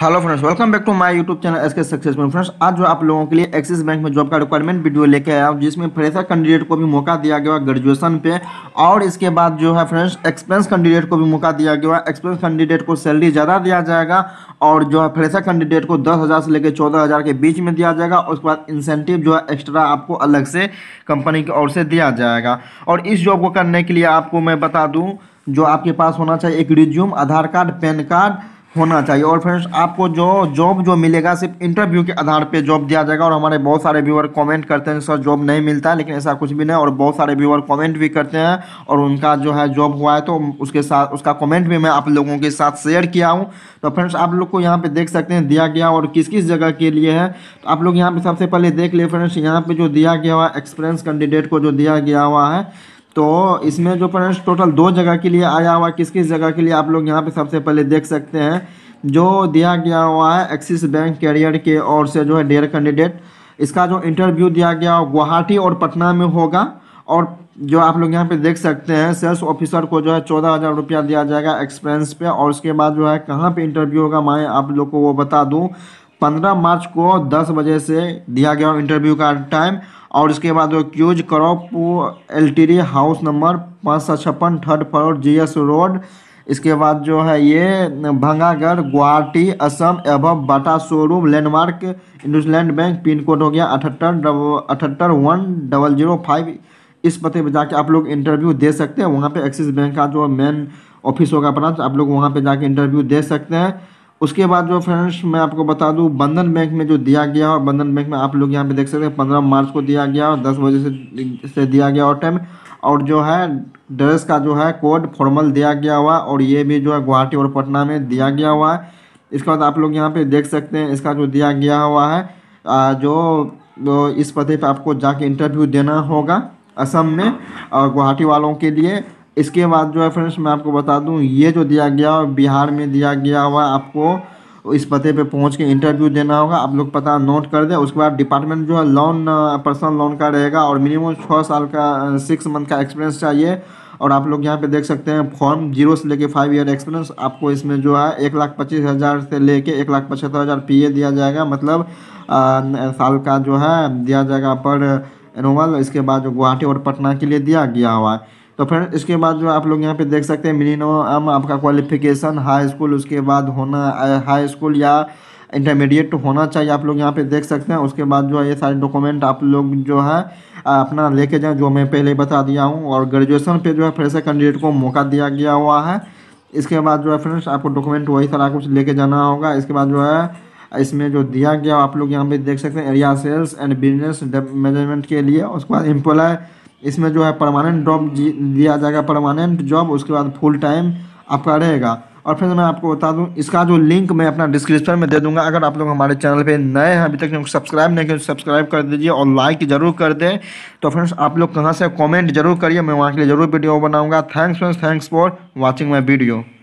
hello friends welcome back to my YouTube channel S K success में friends आज जो आप लोगों के लिए एक्सिस बैंक में जॉब का रिक्वायरमेंट वीडियो लेके आया हूँ जिसमें फ्रेशर कैंडिडेट को भी मौका दिया गया ग्रेजुएशन पे और इसके बाद जो है फ्रेंड्स एक्सपीरियंस कैंडिडेट को भी मौका दिया गया एक्सपीरियंस कैंडिडेट को सैलरी ज़्यादा दिया जाएगा और जो है फ्रेशर कैंडिडेट को दस से लेकर चौदह के बीच में दिया जाएगा उसके बाद इंसेंटिव जो है एक्स्ट्रा आपको अलग से कंपनी की ओर से दिया जाएगा और इस जॉब को करने के लिए आपको मैं बता दूँ जो आपके पास होना चाहिए एक resume Aadhaar card PAN card होना चाहिए और फ्रेंड्स आपको जो जॉब जो मिलेगा सिर्फ इंटरव्यू के आधार पे जॉब दिया जाएगा और हमारे बहुत सारे व्यूअर कमेंट करते हैं सर जॉब नहीं मिलता लेकिन ऐसा कुछ भी नहीं और बहुत सारे व्यूअर कमेंट भी करते हैं और उनका जो है जॉब हुआ है तो उसके साथ उसका कमेंट भी मैं आप लोगों के साथ शेयर किया हूँ तो फ्रेंड्स आप लोग को यहाँ पर देख सकते हैं दिया गया और किस किस जगह के लिए है तो आप लोग यहाँ पर सबसे पहले देख लिए फ्रेंड्स यहाँ पर जो दिया गया हुआ एक्सपीरियंस कैंडिडेट को जो दिया गया हुआ है तो इसमें जो फ्रेंड्स टोटल दो जगह के लिए आया हुआ किस किस जगह के लिए आप लोग यहाँ पे सबसे पहले देख सकते हैं जो दिया गया हुआ है एक्सिस बैंक कैरियर के ओर से जो है डेयर कैंडिडेट इसका जो इंटरव्यू दिया गया गुवाहाटी और पटना में होगा और जो आप लोग यहाँ पे देख सकते हैं सेल्स ऑफिसर को जो है चौदह हज़ार रुपया दिया जाएगा एक्सपेंस पे और उसके बाद जो है कहाँ पे इंटरव्यू होगा मैं आप लोग को वो बता दूँ पंद्रह मार्च को दस बजे से दिया गया इंटरव्यू का टाइम और इसके बाद जो Quess corp L T D house number पाँच सौ छप्पन third floor G S road इसके बाद जो है ये भंगागढ़ गुवाहाटी असम एवं Bata showroom landmark IndusInd bank pin code हो गया अठहत्तर अठहत्तर वन डबल जीरो फाइव इस पते पर जाके आप लोग इंटरव्यू दे सकते हैं वहाँ पे एक्सिस बैंक का जो मेन ऑफिस होगा ब्रांच आप लोग वहाँ पे जाके इंटरव्यू दे सकते हैं उसके बाद जो फ्रेंड्स मैं आपको बता दूं बंधन बैंक में जो दिया गया और बंधन बैंक में आप लोग यहाँ पे देख सकते हैं पंद्रह मार्च को दिया गया और दस बजे से से दिया गया और टाइम और जो है ड्रेस का जो है कोड फॉर्मल दिया गया हुआ और ये भी जो है गुवाहाटी और पटना में दिया गया हुआ है इसके बाद आप लोग यहाँ पे देख सकते हैं इसका जो दिया गया हुआ है जो इस पते पर आपको जाके इंटरव्यू देना होगा असम में और गुवाहाटी वालों के लिए इसके बाद जो है फ्रेंड्स मैं आपको बता दूं ये जो दिया गया बिहार में दिया गया हुआ आपको इस पते पे पहुंच के इंटरव्यू देना होगा आप लोग पता नोट कर दें उसके बाद डिपार्टमेंट जो है लोन पर्सनल लोन का रहेगा और मिनिमम छः साल का सिक्स मंथ का एक्सपीरियंस चाहिए और आप लोग यहाँ पे देख सकते हैं फॉर्म जीरो से लेके फाइव ईयर एक्सपीरियंस आपको इसमें जो है एक लाख पच्चीस हज़ार से लेके एक लाख पचहत्तर हज़ार पी दिया जाएगा मतलब आ, साल का जो है दिया जाएगा पर एनुअल इसके बाद जो गुवाहाटी और पटना के लिए दिया गया हुआ है तो फिर इसके बाद जो आप लोग यहाँ पे देख सकते हैं मिनिमम आपका क्वालिफिकेशन हाई स्कूल उसके बाद होना हाई स्कूल या इंटरमीडिएट होना चाहिए आप लोग यहाँ पे देख सकते हैं उसके बाद जो है ये सारे डॉक्यूमेंट आप लोग जो है अपना लेके जाएं जो मैं पहले बता दिया हूँ और ग्रेजुएशन पे जो है से कैंडिडेट को मौका दिया गया हुआ है इसके बाद जो है फ्रेंड्स आपको डॉक्यूमेंट वही सारा कुछ लेके जाना होगा इसके बाद जो है इसमें जो दिया गया आप लोग यहाँ पर देख सकते हैं area sales and business management के लिए उसके बाद एम्प्लॉय इसमें जो है परमानेंट जॉब दिया जाएगा परमानेंट जॉब उसके बाद फुल टाइम आपका रहेगा और फिर मैं आपको बता दूं इसका जो लिंक मैं अपना डिस्क्रिप्शन में दे दूंगा अगर आप लोग हमारे चैनल पे नए हैं अभी तक सब्सक्राइब नहीं किया सब्सक्राइब तो कर दीजिए और लाइक जरूर कर दें तो फ्रेंड्स आप लोग कहाँ से कमेंट जरूर करिए मैं वहाँ के लिए जरूर वीडियो बनाऊँगा thanks friends thanks for watching my video